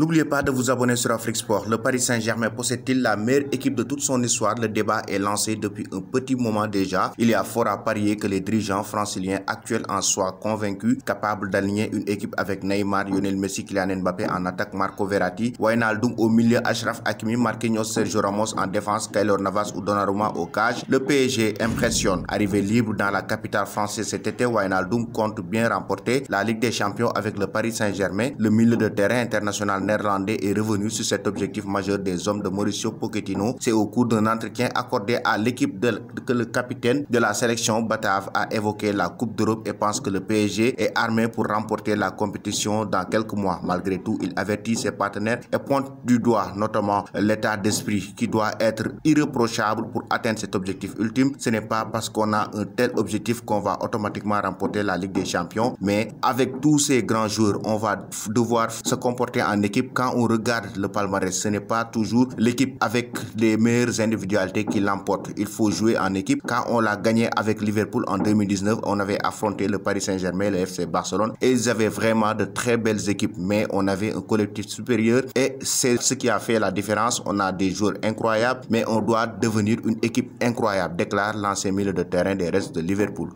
N'oubliez pas de vous abonner sur Afrique Sport. Le Paris Saint-Germain possède-t-il la meilleure équipe de toute son histoire Le débat est lancé depuis un petit moment déjà. Il y a fort à parier que les dirigeants franciliens actuels en soient convaincus, capables d'aligner une équipe avec Neymar, Lionel Messi, Kylian Mbappé en attaque, Marco Verratti, Wijnaldum au milieu, Ashraf Hakimi, Marquinhos, Sergio Ramos en défense, Kaylor Navas ou Donnarumma au cage. Le PSG impressionne. Arrivé libre dans la capitale française cet été, Wijnaldum compte bien remporter la Ligue des Champions avec le Paris Saint-Germain. Le milieu de terrain international néerlandais est revenu sur cet objectif majeur des hommes de Mauricio Pochettino. C'est au cours d'un entretien accordé à l'équipe que le capitaine de la sélection batave a évoqué la Coupe d'Europe et pense que le PSG est armé pour remporter la compétition dans quelques mois. Malgré tout, il avertit ses partenaires et pointe du doigt notamment l'état d'esprit qui doit être irréprochable pour atteindre cet objectif ultime. Ce n'est pas parce qu'on a un tel objectif qu'on va automatiquement remporter la Ligue des Champions, mais avec tous ces grands joueurs, on va devoir se comporter en équipe quand on regarde le palmarès, ce n'est pas toujours l'équipe avec les meilleures individualités qui l'emporte. Il faut jouer en équipe. Quand on l'a gagné avec Liverpool en 2019, on avait affronté le Paris Saint-Germain, le FC Barcelone, et ils avaient vraiment de très belles équipes, mais on avait un collectif supérieur et c'est ce qui a fait la différence. On a des joueurs incroyables, mais on doit devenir une équipe incroyable, déclare l'ancien milieu de terrain des restes de Liverpool.